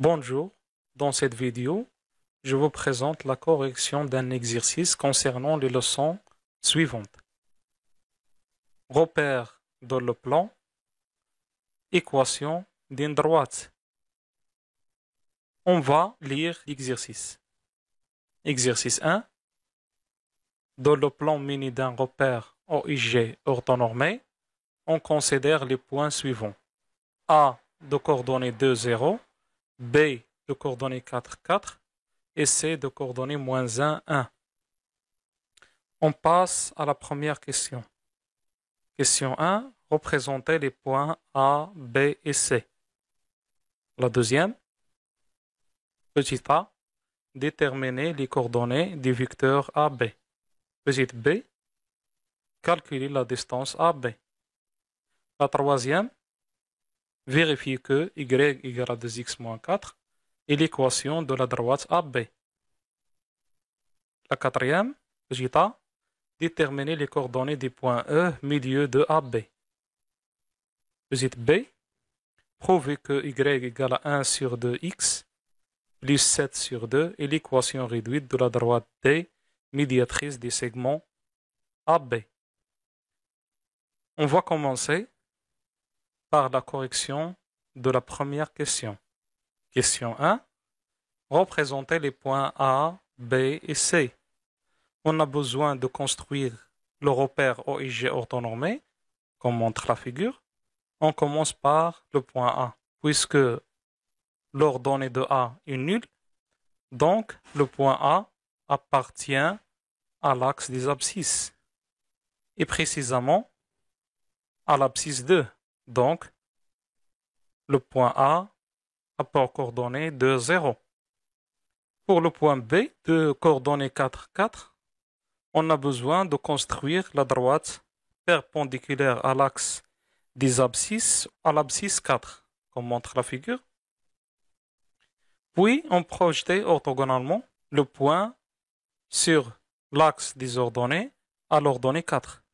Bonjour, dans cette vidéo, je vous présente la correction d'un exercice concernant les leçons suivantes. Repère dans le plan, équation d'une droite. On va lire l'exercice. Exercice 1. Dans le plan mini d'un repère OIG orthonormé, on considère les points suivants. A de coordonnées 2, 0, B de coordonnées 4, 4 et C de coordonnées moins 1, 1. On passe à la première question. Question 1, représenter les points A, B et C. La deuxième, petit a, déterminer les coordonnées du vecteur AB. Petit b, calculer la distance AB. La troisième, vérifiez que y égale à 2x-4 moins est l'équation de la droite AB. La quatrième, A. déterminer les coordonnées des points E milieu de AB. Visite B, prouver que y égale à 1 sur 2x plus 7 sur 2 est l'équation réduite de la droite D médiatrice des segments AB. On va commencer par la correction de la première question. Question 1. Représenter les points A, B et C. On a besoin de construire le repère OIG orthonormé, comme montre la figure. On commence par le point A, puisque l'ordonnée de A est nulle. Donc, le point A appartient à l'axe des abscisses, et précisément à l'abscisse 2. Donc, le point A a pour coordonnée de 0. Pour le point B de coordonnée 4, 4, on a besoin de construire la droite perpendiculaire à l'axe des abscisses à l'abscisse 4, comme montre la figure. Puis, on projetait orthogonalement le point sur l'axe des ordonnées à l'ordonnée 4.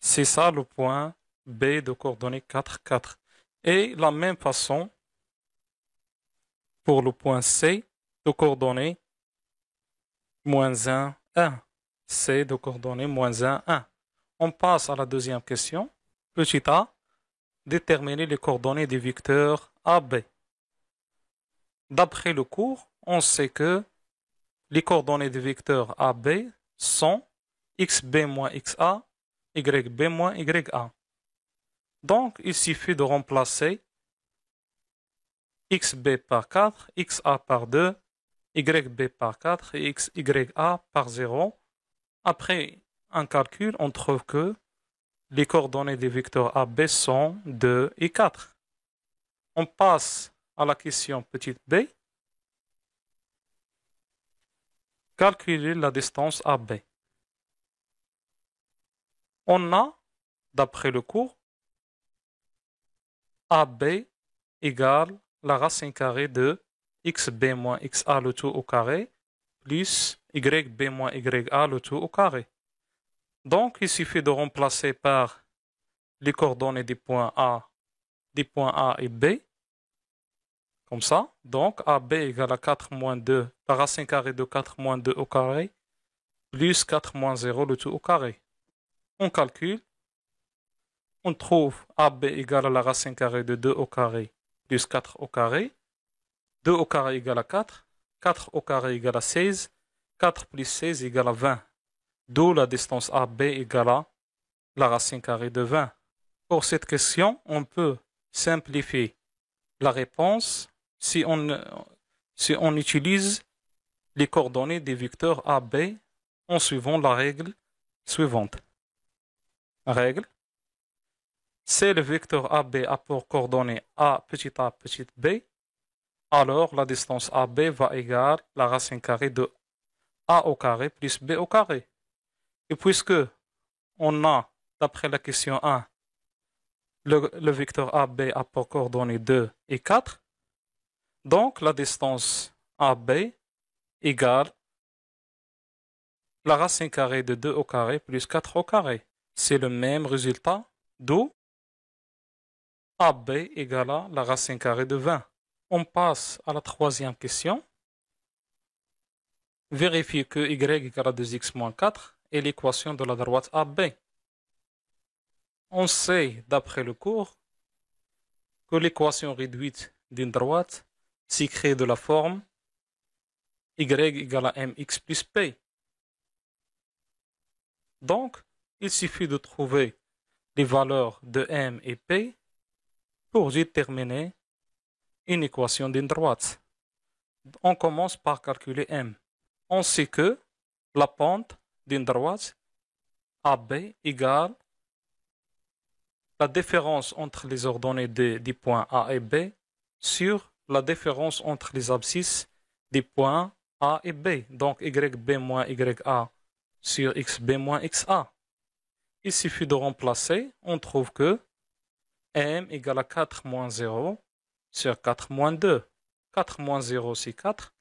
C'est ça le point B de coordonnées 4, 4. Et la même façon pour le point C de coordonnées moins 1, 1. C de coordonnées moins 1, 1. On passe à la deuxième question. Petit a, déterminer les coordonnées du vecteur AB. D'après le cours, on sait que les coordonnées du vecteur AB sont xb moins xa, yb moins ya. Donc, il suffit de remplacer xb par 4, xa par 2, yb par 4 et xya par 0. Après un calcul, on trouve que les coordonnées des vecteurs AB sont 2 et 4. On passe à la question petite b. Calculer la distance AB. On a, d'après le cours, AB égale la racine carrée de xb moins xa le tout au carré plus yb moins ya le tout au carré. Donc, il suffit de remplacer par les coordonnées des points A, des points A et B, comme ça. Donc, AB égale à 4 moins 2, la racine carrée de 4 moins 2 au carré, plus 4 moins 0 le tout au carré. On calcule, on trouve AB égale à la racine carrée de 2 au carré plus 4 au carré. 2 au carré égale à 4. 4 au carré égale à 16. 4 plus 16 égale à 20. D'où la distance AB égale à la racine carrée de 20. Pour cette question, on peut simplifier la réponse si on, si on utilise les coordonnées des vecteurs AB en suivant la règle suivante. Règle c'est le vecteur AB a pour coordonnées A petit a petit b, alors la distance AB va égale la racine carrée de A au carré plus B au carré. Et puisque on a, d'après la question 1, le, vecteur AB a pour coordonnées 2 et 4, donc la distance AB égale la racine carrée de 2 au carré plus 4 au carré. C'est le même résultat, d'où AB égale à la racine carrée de 20. On passe à la troisième question. Vérifiez que y égale à 2x moins 4 est l'équation de la droite AB. On sait, d'après le cours, que l'équation réduite d'une droite s'écrit de la forme y égale à mx plus p. Donc, il suffit de trouver les valeurs de m et p pour déterminer une équation d'une droite. On commence par calculer M. On sait que la pente d'une droite AB égale la différence entre les ordonnées des, points A et B sur la différence entre les abscisses des points A et B. Donc YB moins YA sur XB moins XA. Il suffit de remplacer, on trouve que m égale à 4 moins 0 sur 4 moins 2. 4 moins 0, c'est 4.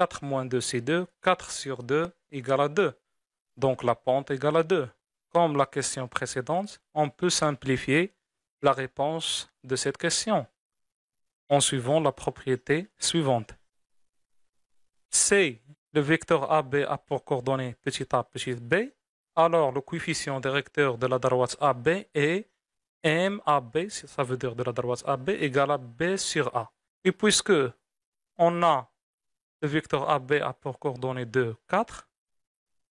4 moins 2, c'est 2. 4 sur 2 égale à 2. Donc la pente égale à 2. Comme la question précédente, on peut simplifier la réponse de cette question en suivant la propriété suivante. C, le vecteur AB a pour coordonnées petit a, petit b, alors le coefficient directeur de la droite AB est M ça veut dire de la droite AB, égale à B sur A. Et puisque on a le vecteur AB à pour coordonnées 2, 4,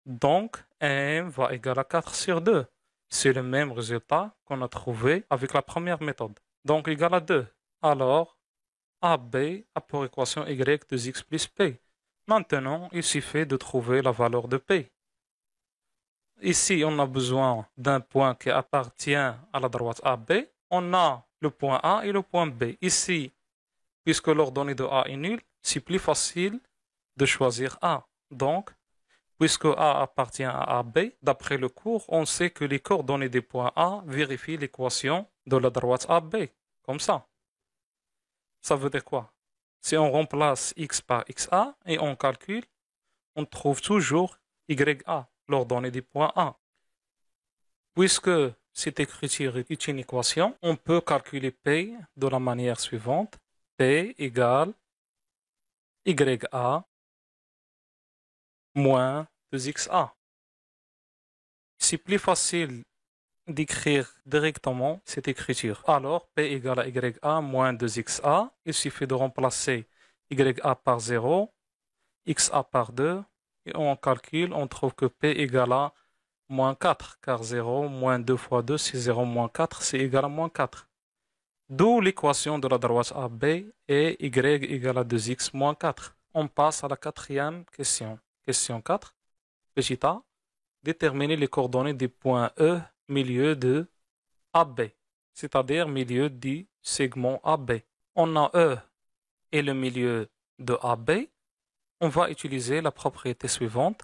donc M va égale à 4 sur 2. C'est le même résultat qu'on a trouvé avec la première méthode. Donc égal à 2. Alors, AB a pour équation Y de x plus P. Maintenant, il suffit de trouver la valeur de P. Ici, on a besoin d'un point qui appartient à la droite AB. On a le point A et le point B. Ici, puisque l'ordonnée de A est nulle, c'est plus facile de choisir A. Donc, puisque A appartient à AB, d'après le cours, on sait que les coordonnées des points A vérifient l'équation de la droite AB, comme ça. Ça veut dire quoi Si on remplace x par xa et on calcule, on trouve toujours ya leur donner des points A. Puisque cette écriture est une équation, on peut calculer P de la manière suivante. P égale YA moins 2XA. C'est plus facile d'écrire directement cette écriture. Alors, P égale à YA moins 2XA. Il suffit de remplacer YA par 0, XA par 2 on calcule, on trouve que P égale à moins 4, car 0 moins 2 fois 2, c'est 0 moins 4, c'est égal à moins 4. D'où l'équation de la droite AB est y égale à 2x moins 4. On passe à la quatrième question. Question 4. Petit a, déterminer les coordonnées du point E milieu de AB, c'est-à-dire milieu du segment AB. On a E et le milieu de AB, on va utiliser la propriété suivante.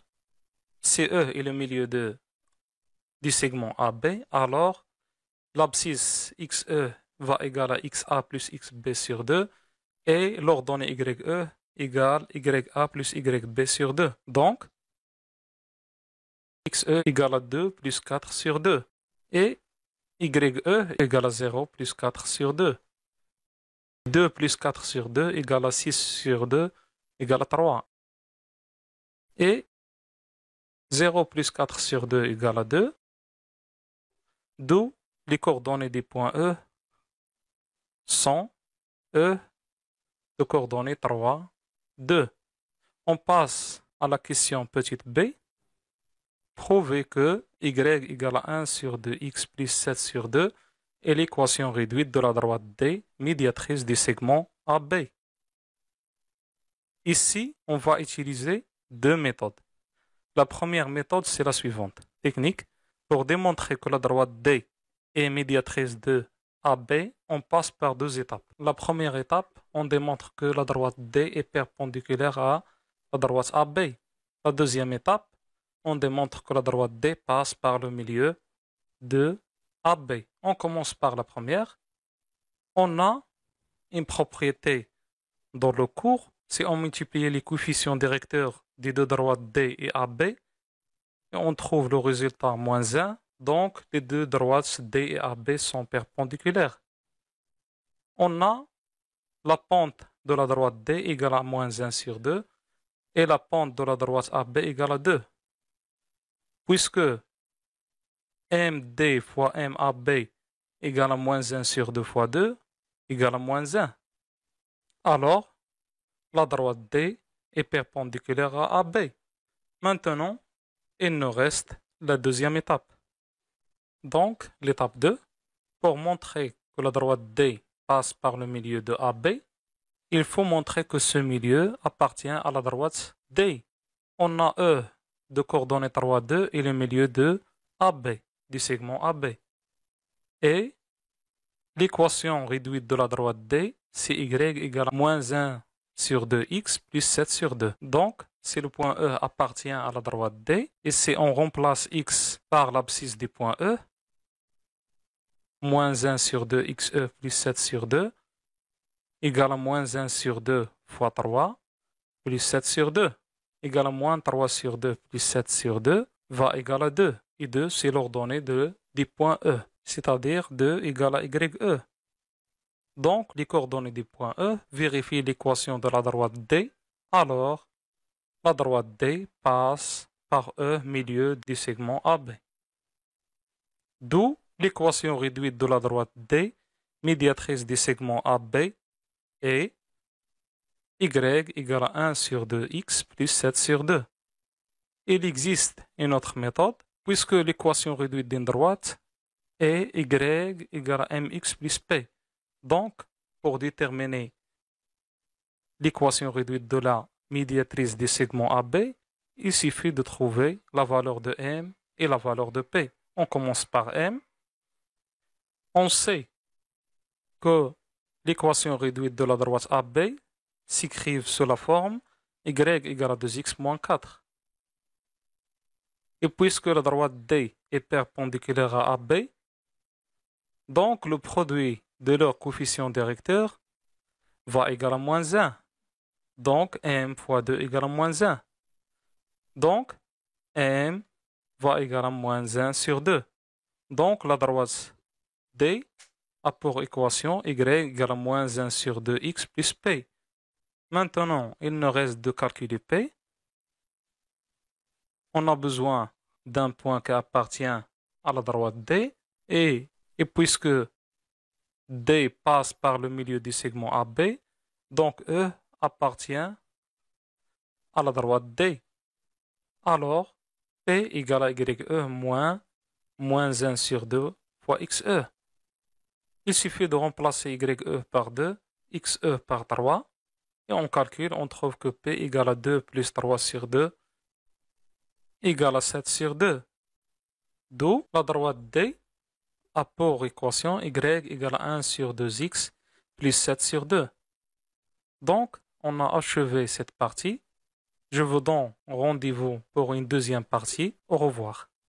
Si E est le milieu du segment AB, alors l'abscisse XE va égale à XA plus XB sur 2 et l'ordonnée YE égale YA plus YB sur 2. Donc, XE égale à 2 plus 4 sur 2 et YE égale à 0 plus 4 sur 2. 2 plus 4 sur 2 égale à 6 sur 2 égale à 3. Et 0 plus 4 sur 2 égale à 2. D'où les coordonnées des points E sont E de coordonnées 3, 2. On passe à la question petite b. Prouver que y égale à 1 sur 2x plus 7 sur 2 est l'équation réduite de la droite D médiatrice du segment AB. Ici, on va utiliser deux méthodes. La première méthode, c'est la suivante. Technique. Pour démontrer que la droite D est médiatrice de AB, on passe par deux étapes. La première étape, on démontre que la droite D est perpendiculaire à la droite AB. La deuxième étape, on démontre que la droite D passe par le milieu de AB. On commence par la première. On a une propriété dans le cours si on multiplie les coefficients directeurs des deux droites D et AB, on trouve le résultat moins 1. Donc, les deux droites D et AB sont perpendiculaires. On a la pente de la droite D égale à moins 1 sur 2 et la pente de la droite AB égale à 2. Puisque MD fois MAB égale à moins 1 sur 2 fois 2 égale à moins 1. Alors, la droite D est perpendiculaire à AB. Maintenant, il nous reste la deuxième étape. Donc, l'étape 2, pour montrer que la droite D passe par le milieu de AB, il faut montrer que ce milieu appartient à la droite D. On a E de coordonnées 3, 2 et le milieu de AB, du segment AB. Et l'équation réduite de la droite D, c'est y égale à moins 1 sur 2x plus 7 sur 2. Donc, si le point E appartient à la droite D, et si on remplace x par l'abscisse du point E, moins 1 sur 2xe plus 7 sur 2, égale à moins 1 sur 2 fois 3, plus 7 sur 2, égale à moins 3 sur 2 plus 7 sur 2, va égale à 2. Et 2, c'est l'ordonnée de, du point E, c'est-à-dire 2 égale à ye. Donc, les coordonnées du point E vérifient l'équation de la droite D. Alors, la droite D passe par E milieu du segment AB. D'où l'équation réduite de la droite D, médiatrice du segment AB, est y égale à 1 sur 2x plus 7 sur 2. Il existe une autre méthode, puisque l'équation réduite d'une droite est y égale à mx plus p. Donc, pour déterminer l'équation réduite de la médiatrice des segments AB, il suffit de trouver la valeur de M et la valeur de P. On commence par M. On sait que l'équation réduite de la droite AB s'écrive sous la forme y égale à 2x moins 4. Et puisque la droite D est perpendiculaire à AB, donc le produit de leur coefficient directeur va égale à moins 1. Donc, m fois 2 égale à moins 1. Donc, m va égale à moins 1 sur 2. Donc, la droite D a pour équation y égale à moins 1 sur 2x plus p. Maintenant, il nous reste de calculer p. On a besoin d'un point qui appartient à la droite D. Et, et puisque D passe par le milieu du segment AB, donc E appartient à la droite D. Alors, P égale à YE moins, moins 1 sur 2 fois XE. Il suffit de remplacer YE par 2, XE par 3, et on calcule, on trouve que P égale à 2 plus 3 sur 2 égale à 7 sur 2. D'où la droite D apport équation y égale à 1 sur 2x plus 7 sur 2. Donc, on a achevé cette partie. Je vous donne rendez-vous pour une deuxième partie. Au revoir.